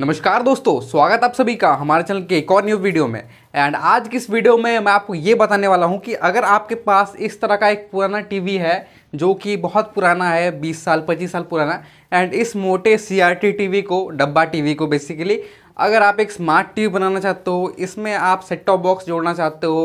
नमस्कार दोस्तों स्वागत आप सभी का हमारे चैनल के एक और न्यू वीडियो में एंड आज की इस वीडियो में मैं आपको ये बताने वाला हूँ कि अगर आपके पास इस तरह का एक पुराना टीवी है जो कि बहुत पुराना है 20 साल 25 साल पुराना एंड इस मोटे सीआरटी टीवी को डब्बा टीवी को बेसिकली अगर आप एक स्मार्ट टीवी बनाना चाहते हो इसमें आप सेट टॉप बॉक्स जोड़ना चाहते हो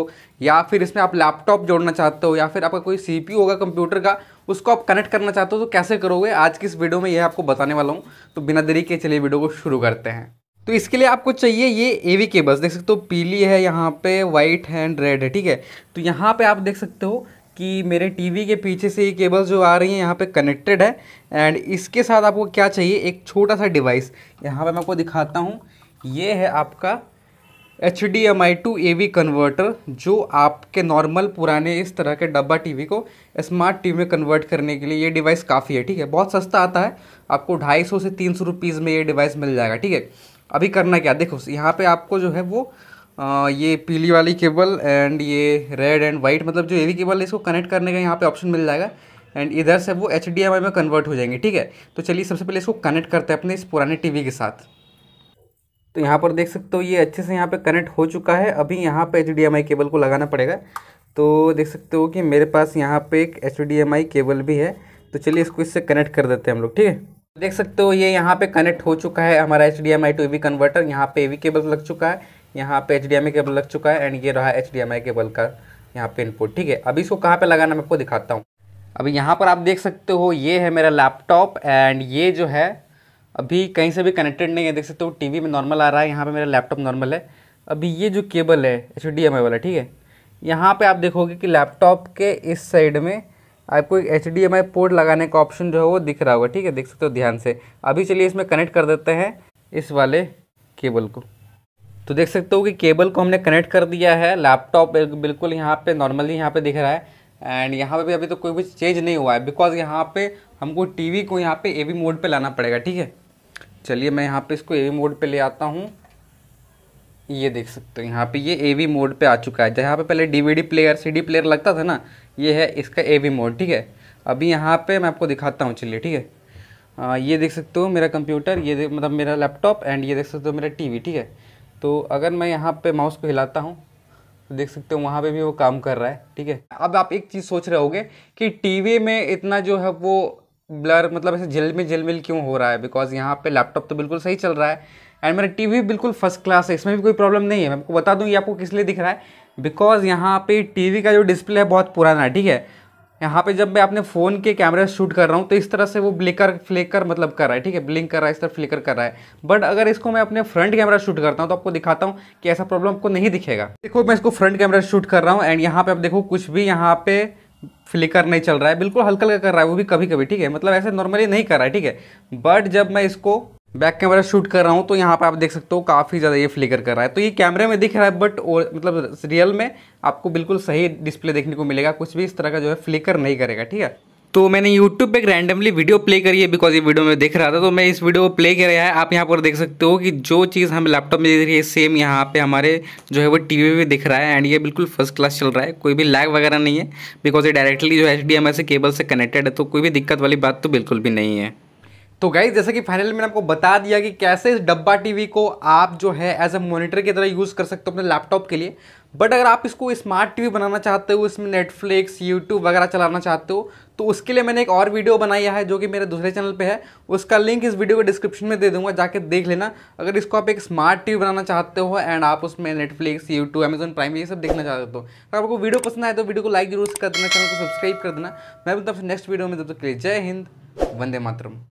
या फिर इसमें आप लैपटॉप जोड़ना चाहते हो या फिर आपका कोई सी होगा कंप्यूटर का उसको आप कनेक्ट करना चाहते हो तो कैसे करोगे आज की इस वीडियो में यह आपको बताने वाला हूँ तो बिना देरी के चलिए वीडियो को शुरू करते हैं तो इसके लिए आपको चाहिए ये ए वी केबल्स देख सकते हो पीली है यहाँ पे वाइट एंड रेड है ठीक है तो यहाँ पे आप देख सकते हो कि मेरे टीवी के पीछे से ये केबल्स जो आ रही हैं यहाँ पे कनेक्टेड है एंड इसके साथ आपको क्या चाहिए एक छोटा सा डिवाइस यहाँ पे मैं आपको दिखाता हूँ ये है आपका H D M I to A V converter जो आपके नॉर्मल पुराने इस तरह के डब्बा टीवी को स्मार्ट टीवी में कन्वर्ट करने के लिए ये डिवाइस काफ़ी है ठीक है बहुत सस्ता आता है आपको ढाई सौ से तीन सौ रुपीज़ में ये डिवाइस मिल जाएगा ठीक है अभी करना क्या देखो यहाँ पे आपको जो है वो आ, ये पीली वाली केबल एंड ये रेड एंड वाइट मतलब जो ए वी केबल है इसको कनेक्ट करने का यहाँ पर ऑप्शन मिल जाएगा एंड इधर से वो एच डी एम आई में कन्वर्ट हो जाएंगे ठीक है तो चलिए सबसे पहले इसको कनेक्ट करते हैं अपने इस पुराने टी वी के साथ तो यहाँ पर देख सकते हो ये अच्छे से यहाँ पे कनेक्ट हो चुका है अभी यहाँ पे एच केबल को लगाना पड़ेगा तो देख सकते हो कि मेरे पास यहाँ पे एक एच केबल भी है तो चलिए इसको इससे कनेक्ट कर देते हैं हम लोग ठीक है देख सकते हो ये यहाँ पे कनेक्ट हो चुका है हमारा H D M I to V converter यहाँ पे ए वी केबल लग चुका है यहाँ पे H D M I cable लग चुका है एंड ये रहा H D M I cable का यहाँ पे इनपुट ठीक है अभी इसको कहाँ पे लगाना मैं आपको दिखाता हूँ अभी यहाँ पर आप देख सकते हो ये है मेरा लैपटॉप एंड ये जो है अभी कहीं से भी कनेक्टेड नहीं है देख सकते हो टी टीवी में नॉर्मल आ रहा है यहाँ पे मेरा लैपटॉप नॉर्मल है अभी ये जो केबल है एच डी एम आई वाला ठीक है यहाँ पे आप देखोगे कि लैपटॉप के इस साइड में आपको एक H D M I port लगाने का ऑप्शन जो है वो दिख रहा होगा ठीक है देख सकते हो ध्यान से अभी चलिए इसमें कनेक्ट कर देते हैं इस वाले केबल को तो देख सकते हो कि केबल को हमने कनेक्ट कर दिया है लैपटॉप बिल्कुल यहाँ पे नॉर्मली यहाँ पे दिख रहा है एंड यहाँ पे भी अभी तो कोई भी चेंज नहीं हुआ है बिकॉज यहाँ पे हमको टीवी को यहाँ पे एवी मोड पे लाना पड़ेगा ठीक है चलिए मैं यहाँ पे इसको ए वी मोड पे ले आता हूँ ये देख सकते हो यहाँ पे ये ए वी मोड पे आ चुका है जहाँ पे पहले डीवीडी प्लेयर सीडी प्लेयर लगता था ना ये है इसका ए वी मोड ठीक है अभी यहाँ पे मैं आपको दिखाता हूँ चलिए ठीक है आ, ये देख सकते हो मेरा कंप्यूटर ये मतलब मेरा लैपटॉप एंड ये देख सकते हो मेरा वी ठीक है तो अगर मैं यहाँ पर माउस को हिलाता हूँ तो देख सकते हो वहाँ पे भी वो काम कर रहा है ठीक है अब आप एक चीज़ सोच रहे होगे कि टीवी में इतना जो है वो ब्लर मतलब ऐसे झिल में झिल मिल क्यों हो रहा है बिकॉज यहाँ पे लैपटॉप तो बिल्कुल सही चल रहा है एंड मेरा टीवी बिल्कुल फर्स्ट क्लास है इसमें भी कोई प्रॉब्लम नहीं है मैं आपको बता दूँ ये आपको किस लिए दिख रहा है बिकॉज यहाँ पे टीवी का जो डिस्प्ले है बहुत पुराना है ठीक है यहाँ पे जब मैं अपने फ़ोन के कैमरे शूट कर रहा हूँ तो इस तरह से वो ब्लिकर फ्लिकर मतलब कर रहा है ठीक है ब्लिंक कर रहा है इस तरह फ्लिकर कर रहा है बट अगर इसको मैं अपने फ्रंट कैमरा शूट करता हूँ तो आपको दिखाता हूँ कि ऐसा प्रॉब्लम आपको नहीं दिखेगा देखो मैं इसको फ्रंट कैमरा शूट कर रहा हूँ एंड यहाँ पे आप देखो कुछ भी यहाँ पे फ्लिकर नहीं चल रहा है बिल्कुल हल्का हल्का कर रहा है वो भी कभी कभी ठीक है मतलब ऐसे नॉर्मली नहीं कर रहा है ठीक है बट जब मैं इसको बैक कैमरा शूट कर रहा हूँ तो यहाँ पर आप देख सकते हो काफ़ी ज़्यादा ये फ्लिकर कर रहा है तो ये कैमरे में दिख रहा है बट मतलब रियल में आपको बिल्कुल सही डिस्प्ले देखने को मिलेगा कुछ भी इस तरह का जो है फ्लिकर नहीं करेगा ठीक है तो मैंने यूट्यूब पे एक रैंडमली वीडियो प्ले करी है बिकॉज ये वीडियो में देख रहा था तो मैं इस वीडियो को प्ले कर रहा है आप यहाँ पर देख सकते हो कि जो चीज़ हम लैपटॉप में देख रही है सेम यहाँ पे हमारे जो है वो टीवी पे दिख रहा है एंड ये बिल्कुल फर्स्ट क्लास चल रहा है कोई भी लैग वगैरह नहीं है बिकॉज ये डायरेक्टली जो एच से केबल से कनेक्टेड है तो कोई भी दिक्कत वाली बात तो बिल्कुल भी नहीं है तो गाइज जैसे कि फाइनल मैंने आपको बता दिया कि कैसे इस डब्बा टीवी को आप जो है एज अ मॉनिटर की तरह यूज़ कर सकते हो अपने लैपटॉप के लिए बट अगर आप इसको स्मार्ट टीवी बनाना चाहते हो इसमें नेटफ्लिक्स यूट्यूब वगैरह चलाना चाहते हो तो उसके लिए मैंने एक और वीडियो बनाया है जो कि मेरे दूसरे चैनल पे है उसका लिंक इस वीडियो के डिस्क्रिप्शन में दे दूंगा जाके देख लेना अगर इसको आप एक स्मार्ट टीवी बनाना चाहते हो एंड आप उसमें नेटफ्लिक्स यूट्यूब अमेजन प्राइम ये सब देखना चाहते हो अगर आपको वीडियो पसंद आए तो वीडियो को लाइक जरूर कर देना चैनल को सब्सक्राइब कर देना मैं तब नेक्स्ट वीडियो में तब तक जय हिंद वंदे मातरम